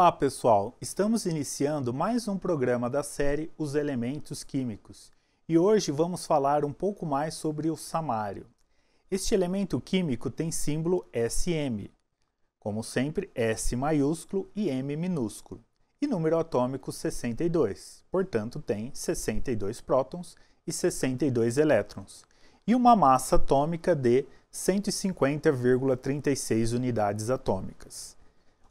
Olá pessoal, estamos iniciando mais um programa da série Os Elementos Químicos e hoje vamos falar um pouco mais sobre o samário. Este elemento químico tem símbolo SM, como sempre S maiúsculo e M minúsculo, e número atômico 62, portanto tem 62 prótons e 62 elétrons, e uma massa atômica de 150,36 unidades atômicas.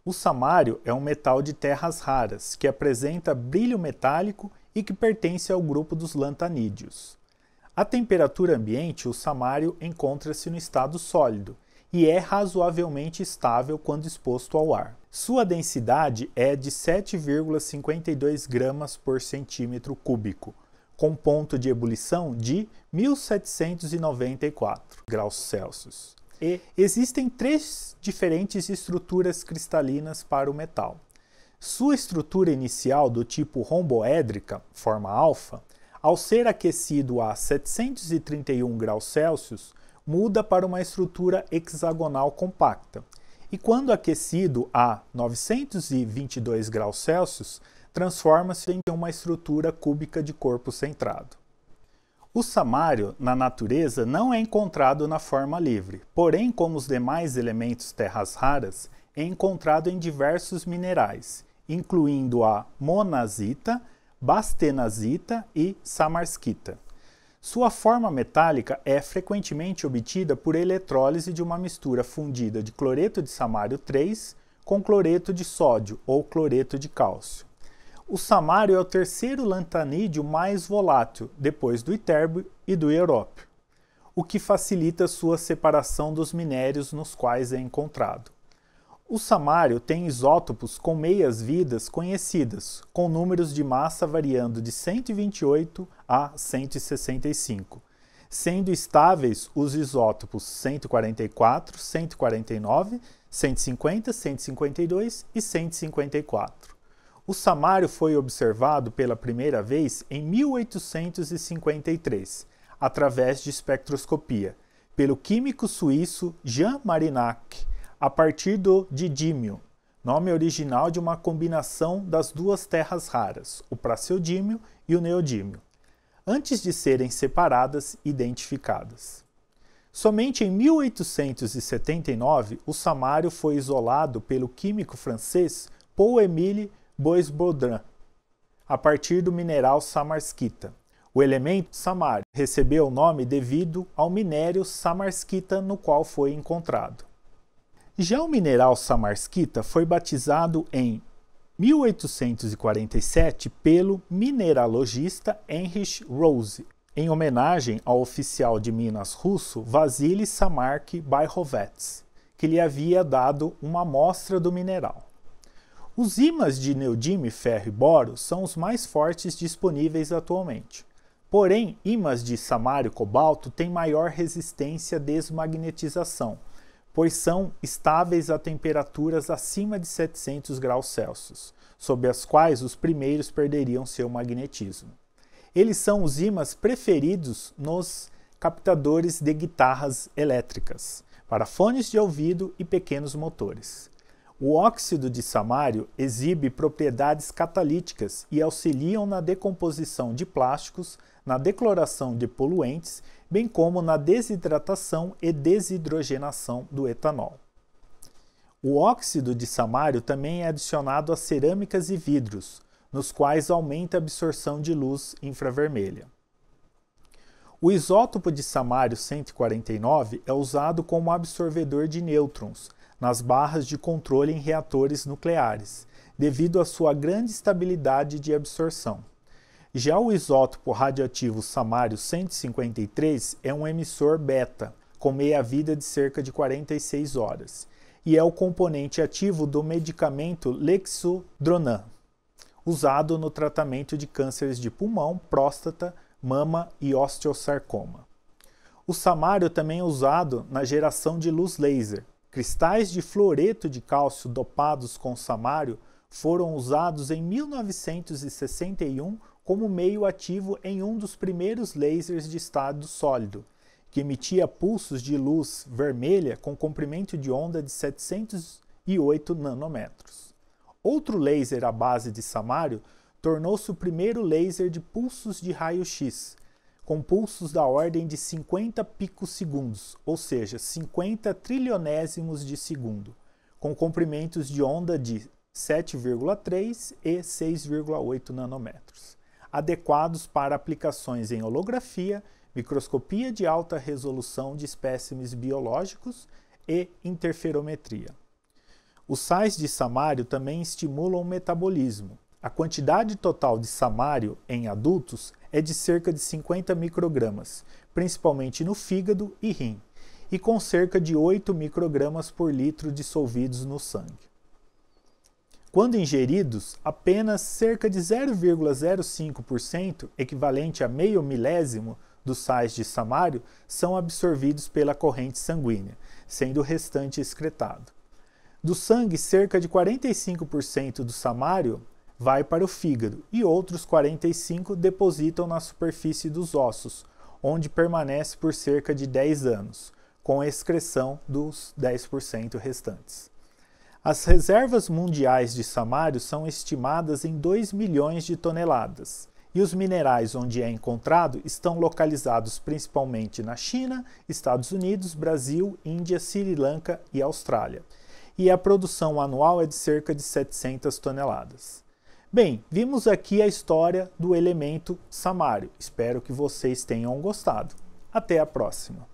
O samário é um metal de terras raras que apresenta brilho metálico e que pertence ao grupo dos lantanídeos. A temperatura ambiente, o samário encontra-se no estado sólido e é razoavelmente estável quando exposto ao ar. Sua densidade é de 7,52 gramas por centímetro cúbico, com ponto de ebulição de 1794 graus Celsius. E existem três diferentes estruturas cristalinas para o metal. Sua estrutura inicial, do tipo romboédrica, forma alfa, ao ser aquecido a 731 graus Celsius, muda para uma estrutura hexagonal compacta. E quando aquecido a 922 graus Celsius, transforma-se em uma estrutura cúbica de corpo centrado. O samário, na natureza, não é encontrado na forma livre, porém, como os demais elementos terras raras, é encontrado em diversos minerais, incluindo a monazita, bastenazita e samarskita. Sua forma metálica é frequentemente obtida por eletrólise de uma mistura fundida de cloreto de samário 3 com cloreto de sódio ou cloreto de cálcio. O samário é o terceiro lantanídeo mais volátil, depois do itérbio e do irópio, o que facilita sua separação dos minérios nos quais é encontrado. O samário tem isótopos com meias vidas conhecidas, com números de massa variando de 128 a 165, sendo estáveis os isótopos 144, 149, 150, 152 e 154. O samário foi observado pela primeira vez em 1853, através de espectroscopia, pelo químico suíço Jean Marinac, a partir do didímio, nome original de uma combinação das duas terras raras, o praseodímio e o neodímio, antes de serem separadas e identificadas. Somente em 1879 o samário foi isolado pelo químico francês Paul-Émile Bois Baudran, a partir do mineral samarskita. O elemento samar recebeu o nome devido ao minério samarskita no qual foi encontrado. Já o mineral samarskita foi batizado em 1847 pelo mineralogista Heinrich Rose, em homenagem ao oficial de Minas russo Vasily Samark Bayrovets, que lhe havia dado uma amostra do mineral. Os ímãs de neodímio, ferro e boro são os mais fortes disponíveis atualmente. Porém, ímãs de samário e cobalto têm maior resistência à desmagnetização, pois são estáveis a temperaturas acima de 700 graus Celsius, sob as quais os primeiros perderiam seu magnetismo. Eles são os ímãs preferidos nos captadores de guitarras elétricas, para fones de ouvido e pequenos motores. O óxido de samário exibe propriedades catalíticas e auxiliam na decomposição de plásticos, na decloração de poluentes, bem como na desidratação e desidrogenação do etanol. O óxido de samário também é adicionado a cerâmicas e vidros, nos quais aumenta a absorção de luz infravermelha. O isótopo de samário 149 é usado como absorvedor de nêutrons nas barras de controle em reatores nucleares, devido à sua grande estabilidade de absorção. Já o isótopo radioativo samário 153 é um emissor beta, com meia-vida de cerca de 46 horas, e é o componente ativo do medicamento Lexodronan, usado no tratamento de cânceres de pulmão, próstata, mama e osteosarcoma. O samário também é usado na geração de luz laser, Cristais de fluoreto de cálcio dopados com samário foram usados em 1961 como meio ativo em um dos primeiros lasers de estado sólido, que emitia pulsos de luz vermelha com comprimento de onda de 708 nanômetros. Outro laser à base de samário tornou-se o primeiro laser de pulsos de raio-x, com pulsos da ordem de 50 picosegundos, ou seja, 50 trilionésimos de segundo, com comprimentos de onda de 7,3 e 6,8 nanômetros, adequados para aplicações em holografia, microscopia de alta resolução de espécimes biológicos e interferometria. Os sais de samário também estimulam o metabolismo. A quantidade total de samário em adultos é de cerca de 50 microgramas, principalmente no fígado e rim, e com cerca de 8 microgramas por litro dissolvidos no sangue. Quando ingeridos, apenas cerca de 0,05%, equivalente a meio milésimo, dos sais de samário são absorvidos pela corrente sanguínea, sendo o restante excretado. Do sangue, cerca de 45% do samário vai para o fígado e outros 45 depositam na superfície dos ossos, onde permanece por cerca de 10 anos, com excreção dos 10% restantes. As reservas mundiais de samário são estimadas em 2 milhões de toneladas, e os minerais onde é encontrado estão localizados principalmente na China, Estados Unidos, Brasil, Índia, Sri Lanka e Austrália. E a produção anual é de cerca de 700 toneladas. Bem, vimos aqui a história do elemento samário. Espero que vocês tenham gostado. Até a próxima!